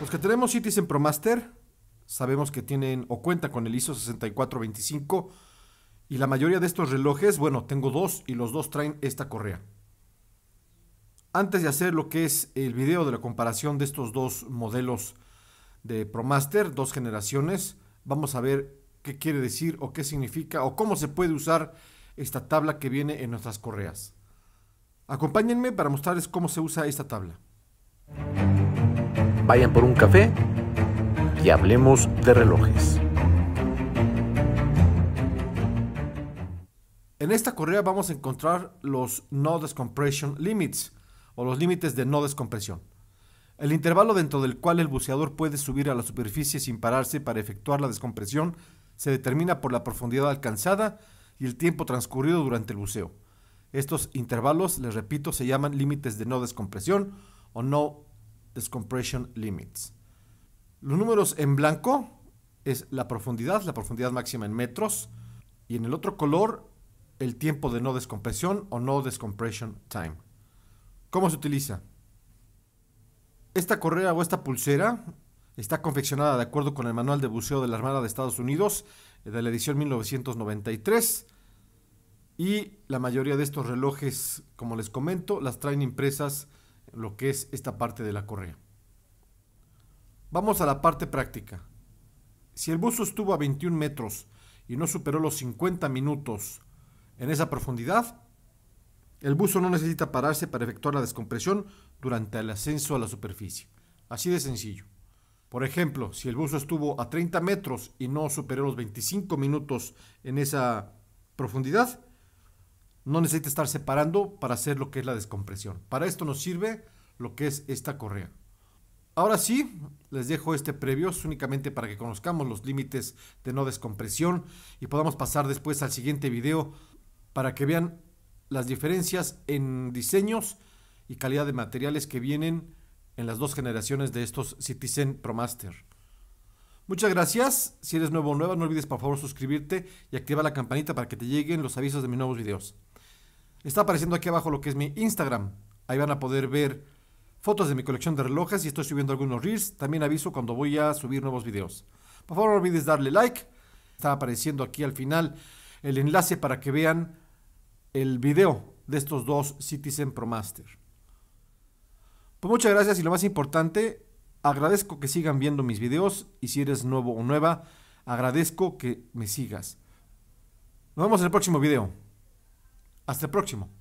Los que tenemos en ProMaster sabemos que tienen o cuenta con el ISO 6425 y la mayoría de estos relojes, bueno, tengo dos y los dos traen esta correa. Antes de hacer lo que es el video de la comparación de estos dos modelos de ProMaster, dos generaciones, vamos a ver qué quiere decir o qué significa o cómo se puede usar esta tabla que viene en nuestras correas. Acompáñenme para mostrarles cómo se usa esta tabla vayan por un café y hablemos de relojes. En esta correa vamos a encontrar los no descompression limits o los límites de no descompresión. El intervalo dentro del cual el buceador puede subir a la superficie sin pararse para efectuar la descompresión se determina por la profundidad alcanzada y el tiempo transcurrido durante el buceo. Estos intervalos, les repito, se llaman límites de no descompresión o no Descompression Limits. Los números en blanco es la profundidad, la profundidad máxima en metros, y en el otro color el tiempo de no descompresión o no descompression time. ¿Cómo se utiliza? Esta correa o esta pulsera está confeccionada de acuerdo con el manual de buceo de la Armada de Estados Unidos eh, de la edición 1993 y la mayoría de estos relojes, como les comento, las traen impresas lo que es esta parte de la correa. Vamos a la parte práctica. Si el buzo estuvo a 21 metros y no superó los 50 minutos en esa profundidad, el buzo no necesita pararse para efectuar la descompresión durante el ascenso a la superficie. Así de sencillo. Por ejemplo, si el buzo estuvo a 30 metros y no superó los 25 minutos en esa profundidad, no necesita estar separando para hacer lo que es la descompresión. Para esto nos sirve lo que es esta correa. Ahora sí, les dejo este previo únicamente para que conozcamos los límites de no descompresión y podamos pasar después al siguiente video para que vean las diferencias en diseños y calidad de materiales que vienen en las dos generaciones de estos Citizen ProMaster. Muchas gracias. Si eres nuevo o nueva, no olvides por favor suscribirte y activar la campanita para que te lleguen los avisos de mis nuevos videos. Está apareciendo aquí abajo lo que es mi Instagram. Ahí van a poder ver fotos de mi colección de relojes y estoy subiendo algunos reels. También aviso cuando voy a subir nuevos videos. Por favor, no olvides darle like. Está apareciendo aquí al final el enlace para que vean el video de estos dos Citizen ProMaster. Pues muchas gracias y lo más importante, agradezco que sigan viendo mis videos y si eres nuevo o nueva, agradezco que me sigas. Nos vemos en el próximo video. Hasta el próximo.